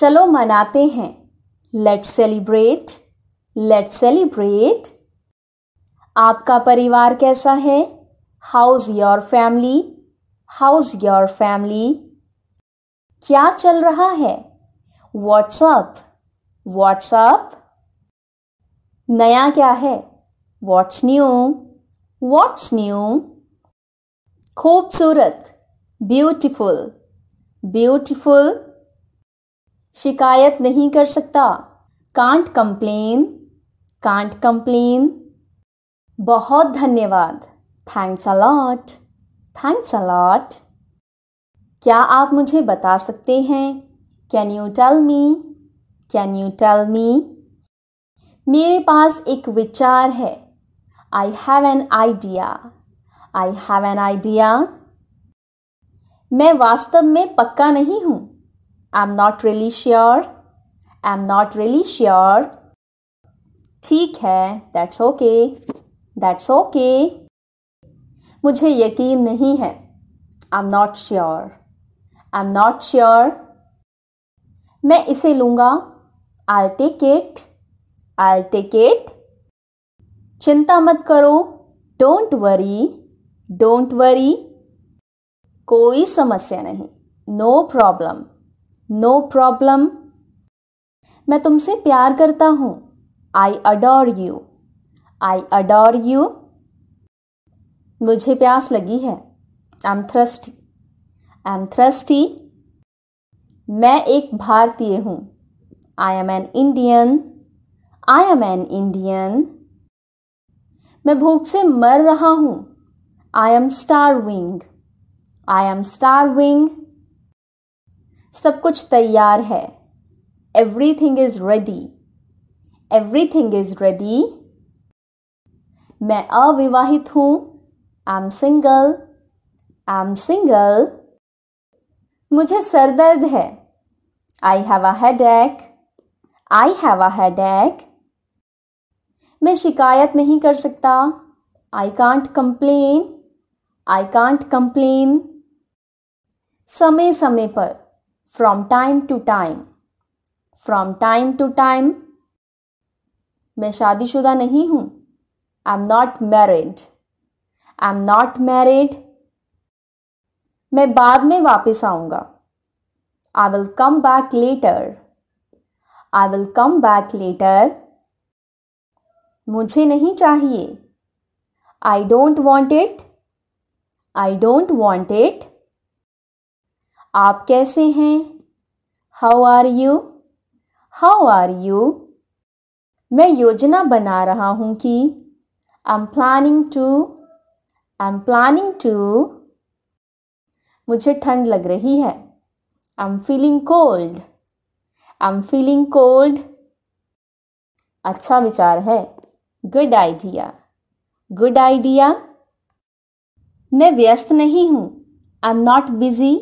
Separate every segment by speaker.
Speaker 1: चलो मनाते हैं लेट सेलिब्रेट लेट सेलिब्रेट आपका परिवार कैसा है how's your family how's your family क्या चल रहा है व्हाट्सअप व्हाट्सअप नया क्या है व्हाट्स न्यू व्हाट्स न्यू खूबसूरत ब्यूटीफुल ब्यूटीफुल शिकायत नहीं कर सकता कांट कंप्लेन कांट कंप्लेन बहुत धन्यवाद थैंक्स अलॉट थैंक्स अलॉट क्या आप मुझे बता सकते हैं can you tell me can you tell me मेरे पास एक विचार है I have an idea I have an idea मैं वास्तव में पक्का नहीं हूं am not really sure I am not really sure ठीक है दैट्स ओके दैट्स ओके मुझे यकीन नहीं है I am not sure I am not sure मैं इसे लूंगा I take it I take it चिंता मत करो डोंट वरी डोंट वरी कोई समस्या नहीं नो प्रॉब्लम नो प्रॉब्लम मैं तुमसे प्यार करता हूँ I adore you I adore you मुझे प्यास लगी है I am thirsty I am thirsty मैं एक भारतीय हूँ I am an Indian I am an Indian मैं भूख से मर रहा हूँ I am starving I am starving सब कुछ तैयार है everything is ready everything is ready मैं अविवाहित हूं I am single I am single मुझे सर दर्द है आई हैव अ हेड एक आई हैव अ हेड एक मैं शिकायत नहीं कर सकता I can't complain I can't complain समय समय पर from time to time from time to time मैं शादीशुदा नहीं हूं I am not married I am not married मैं बाद में वापस आऊंगा I will come back later I will come back later मुझे नहीं चाहिए I don't want it I don't want it आप कैसे हैं how are you how are you मैं योजना बना रहा हूँ कि I am planning to I am planning to मुझे ठंड लग रही है I am feeling cold I am feeling cold अच्छा विचार है गुड आइडिया गुड आइडिया मैं व्यस्त नहीं हूँ I am not busy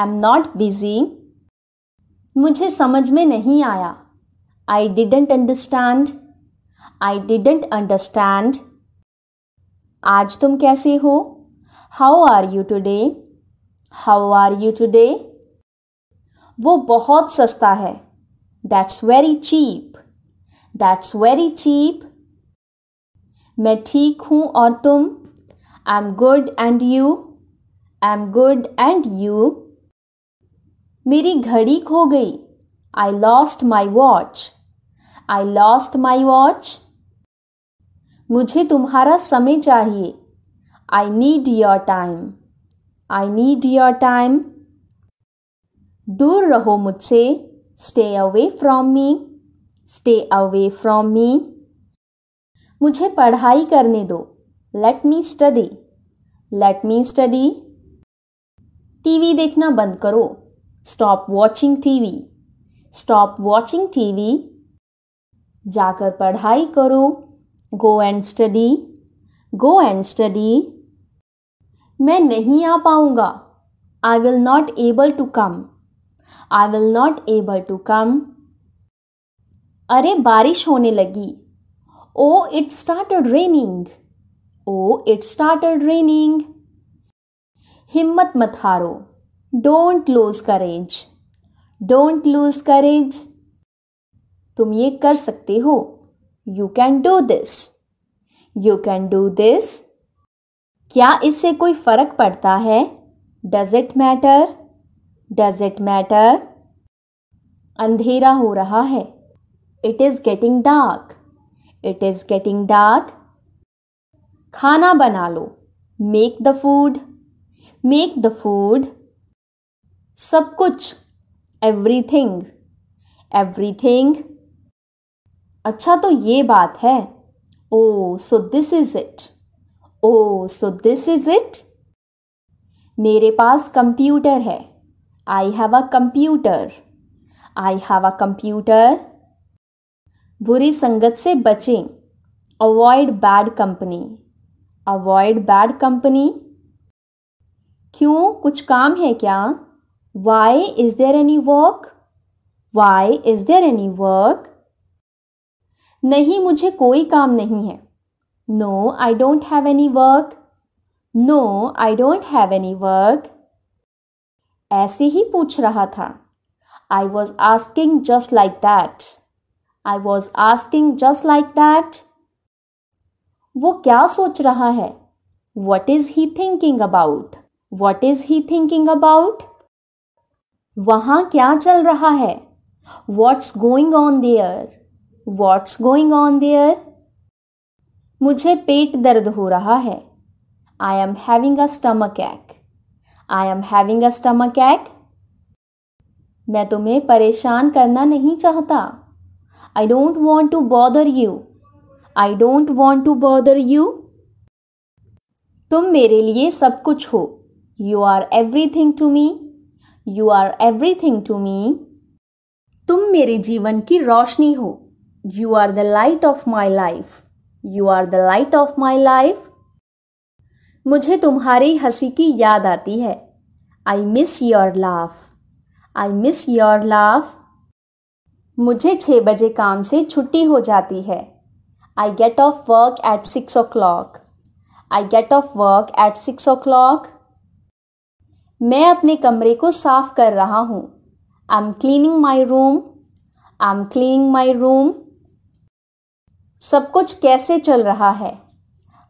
Speaker 1: I am not busy मुझे समझ में नहीं आया I didn't understand I didn't understand आज तुम कैसे हो how are you today how are you today वो बहुत सस्ता है that's very cheap that's very cheap मैं ठीक हूं और तुम I am good and you I am good and you मेरी घड़ी खो गई I lost my watch I lost my watch मुझे तुम्हारा समय चाहिए I need your time I need your time दूर रहो मुझसे stay away from me stay away from me मुझे पढ़ाई करने दो let me study let me study TV देखना बंद करो stop watching TV stop watching TV जाकर पढ़ाई करो go and study go and study मैं नहीं आ पाऊंगा I will not able to come I will not able to कम अरे बारिश होने लगी oh it started raining oh it started raining हिम्मत मत हारो don't lose courage don't lose courage तुम ये कर सकते हो you can do this you can do this क्या इससे कोई फर्क पड़ता है does it matter does it matter अंधेरा हो रहा है it is getting dark it is getting dark खाना बना लो make the food make the food सब कुछ एवरीथिंग एवरीथिंग अच्छा तो ये बात है oh so this is it oh so this is it मेरे पास कंप्यूटर है I have a computer I have a computer बुरी संगत से बचें avoid bad company avoid bad company क्यों कुछ काम है क्या Why is there any work? Why is there any work? नहीं मुझे कोई काम नहीं है No, I don't have any work. No, I don't have any work. ऐसे ही पूछ रहा था I was asking just like that. I was asking just like that. वो क्या सोच रहा है What is he thinking about? What is he thinking about? वहाँ क्या चल रहा है what's going on there what's going on there मुझे पेट दर्द हो रहा है I am having a stomach ache I am having a stomach ache मैं तुम्हें परेशान करना नहीं चाहता I don't want to bother you I don't want to bother you तुम मेरे लिए सब कुछ हो you are everything to me you are everything to me तुम मेरे जीवन की रोशनी हो you are the light of my life you are the light of my life मुझे तुम्हारी हंसी की याद आती है I miss your laugh I miss your laugh मुझे छः बजे काम से छुट्टी हो जाती है I get off work at six o'clock I get off work at six o'clock मैं अपने कमरे को साफ कर रहा हूँ I am cleaning my room I am cleaning my room सब कुछ कैसे चल रहा है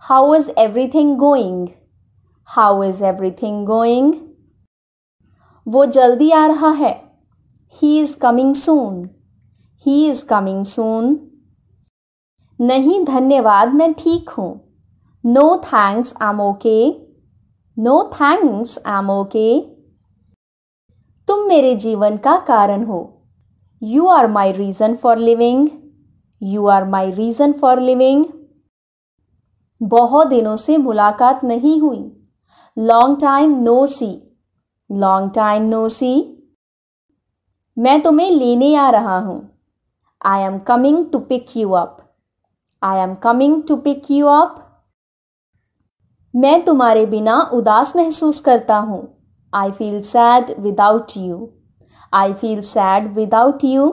Speaker 1: how is everything going how is everything going वो जल्दी आ रहा है he is coming soon he is coming soon नहीं धन्यवाद मैं ठीक हूँ no thanks I am okay no thanks am okay तुम मेरे जीवन का कारण हो you are my reason for living you are my reason for living बहुत दिनों से मुलाकात नहीं हुई long time no see long time no see मैं तुम्हें लेने आ रहा हूं I am coming to pick you up I am coming to pick you up मैं तुम्हारे बिना उदास महसूस करता हूँ I feel sad without you I feel sad without you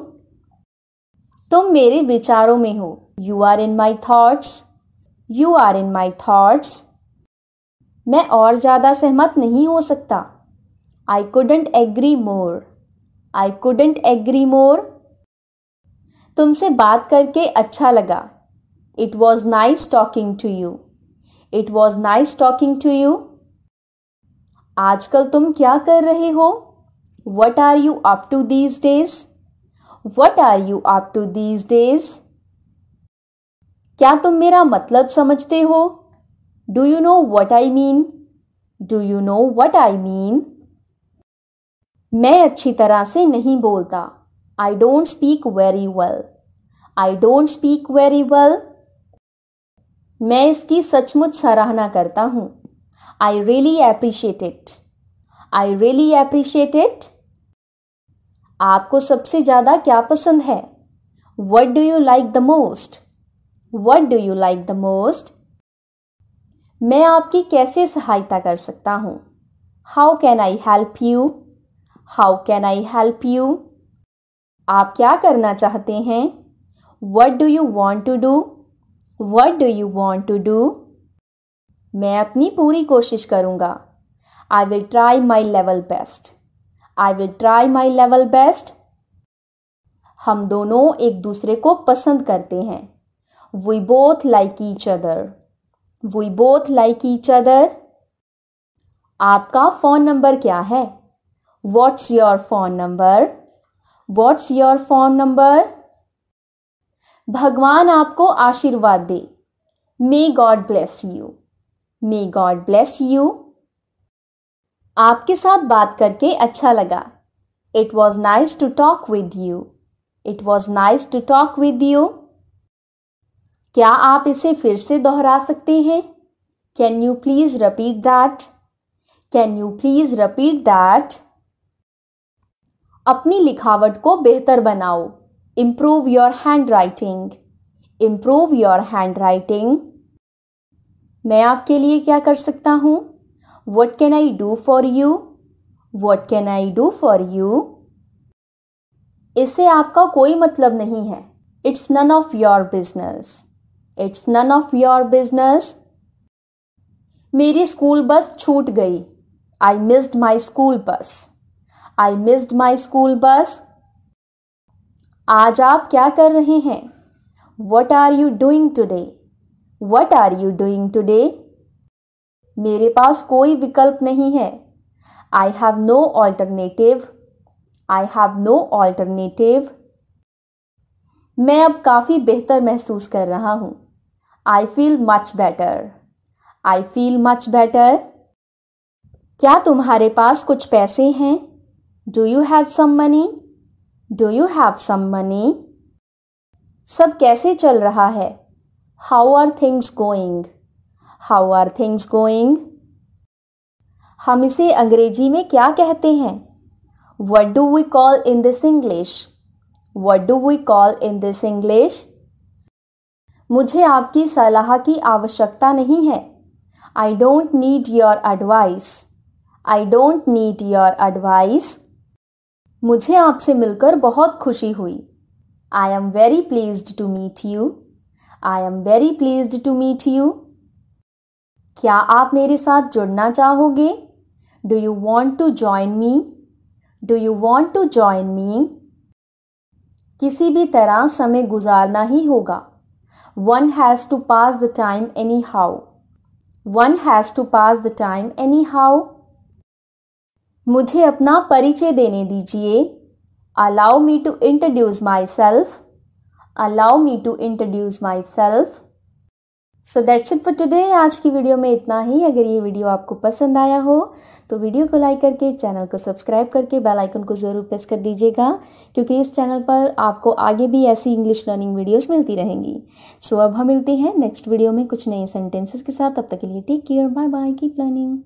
Speaker 1: तुम मेरे विचारों में हो you are in my thoughts you are in my thoughts मैं और ज़्यादा सहमत नहीं हो सकता I couldn't agree more I couldn't agree more तुमसे बात करके अच्छा लगा it was nice talking to you it was nice talking to you आजकल तुम क्या कर रहे हो what are you up to these days what are you up to these days क्या तुम मेरा मतलब समझते हो do you know what I mean do you know what I mean मैं अच्छी तरह से नहीं बोलता I don't speak very well I don't speak very well मैं इसकी सचमुच सराहना करता हूँ I really appreciate it I really appreciate it आपको सबसे ज़्यादा क्या पसंद है what do you like the most what do you like the most मैं आपकी कैसे सहायता कर सकता हूँ how can I help you how can I help you आप क्या करना चाहते हैं what do you want to do what do you want to do मैं अपनी पूरी कोशिश करूँगा I will try my level best I will try my level best हम दोनों एक दूसरे को पसंद करते हैं we both like each other we both like each other आपका फ़ोन नंबर क्या है what's your phone number what's your phone number भगवान आपको आशीर्वाद दे may God bless you may God bless you आपके साथ बात करके अच्छा लगा it was nice to talk with you it was nice to talk with you क्या आप इसे फिर से दोहरा सकते हैं can you please repeat that can you please repeat that अपनी लिखावट को बेहतर बनाओ improve your handwriting improve your handwriting मैं आपके लिए क्या कर सकता हूँ what can I do for you what can I do for you इससे आपका कोई मतलब नहीं है it's none of your business it's none of your business मेरी स्कूल बस छूट गई I missed my school bus I missed my school bus आज आप क्या कर रहे हैं what are you doing today what are you doing today मेरे पास कोई विकल्प नहीं है I have no alternative I have no alternative मैं अब काफ़ी बेहतर महसूस कर रहा हूँ I feel much better I feel much better क्या तुम्हारे पास कुछ पैसे हैं do you have some money do you have some money सब कैसे चल रहा है how are things going how are things going हम इसे अंग्रेजी में क्या कहते हैं what do we call in this English what do we call in this English मुझे आपकी सलाह की आवश्यकता नहीं है I don't need your advice I don't need your advice मुझे आपसे मिलकर बहुत खुशी हुई I am very please to meet you I am very please to meet you क्या आप मेरे साथ जुड़ना चाहोगे do you want to join me do you want to join me किसी भी तरह समय गुजारना ही होगा one has to pass the time anyhow one has to pass the time anyhow मुझे अपना परिचय देने दीजिए allow me to introduce myself allow me to introduce myself so that's it for today आज की video में इतना ही अगर ये वीडियो आपको पसंद आया हो तो वीडियो को लाइक करके चैनल को सब्सक्राइब करके बेल आइकन को ज़रूर प्रेस कर दीजिएगा क्योंकि इस चैनल पर आपको आगे भी ऐसी इंग्लिश लर्निंग वीडियोस मिलती रहेंगी सो so, अब हम मिलते हैं नेक्स्ट वीडियो में कुछ नए सेंटेंसेस के साथ तब तक के लिए take care bye bye keep learning